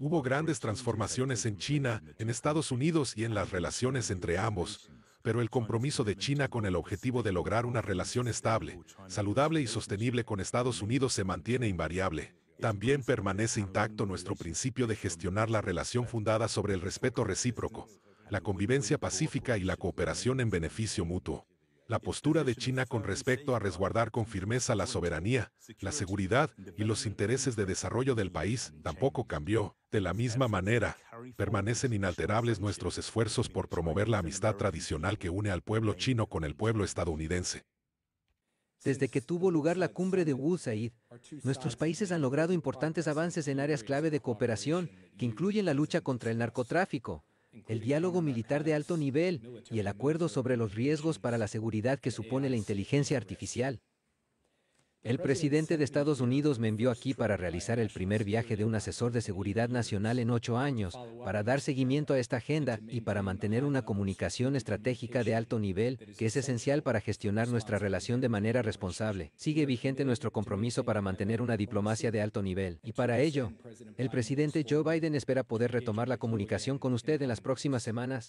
Hubo grandes transformaciones en China, en Estados Unidos y en las relaciones entre ambos, pero el compromiso de China con el objetivo de lograr una relación estable, saludable y sostenible con Estados Unidos se mantiene invariable. También permanece intacto nuestro principio de gestionar la relación fundada sobre el respeto recíproco, la convivencia pacífica y la cooperación en beneficio mutuo la postura de China con respecto a resguardar con firmeza la soberanía, la seguridad y los intereses de desarrollo del país tampoco cambió. De la misma manera, permanecen inalterables nuestros esfuerzos por promover la amistad tradicional que une al pueblo chino con el pueblo estadounidense. Desde que tuvo lugar la cumbre de Wu Said, nuestros países han logrado importantes avances en áreas clave de cooperación, que incluyen la lucha contra el narcotráfico, el diálogo militar de alto nivel y el acuerdo sobre los riesgos para la seguridad que supone la inteligencia artificial. El presidente de Estados Unidos me envió aquí para realizar el primer viaje de un asesor de seguridad nacional en ocho años, para dar seguimiento a esta agenda y para mantener una comunicación estratégica de alto nivel, que es esencial para gestionar nuestra relación de manera responsable. Sigue vigente nuestro compromiso para mantener una diplomacia de alto nivel. Y para ello, el presidente Joe Biden espera poder retomar la comunicación con usted en las próximas semanas.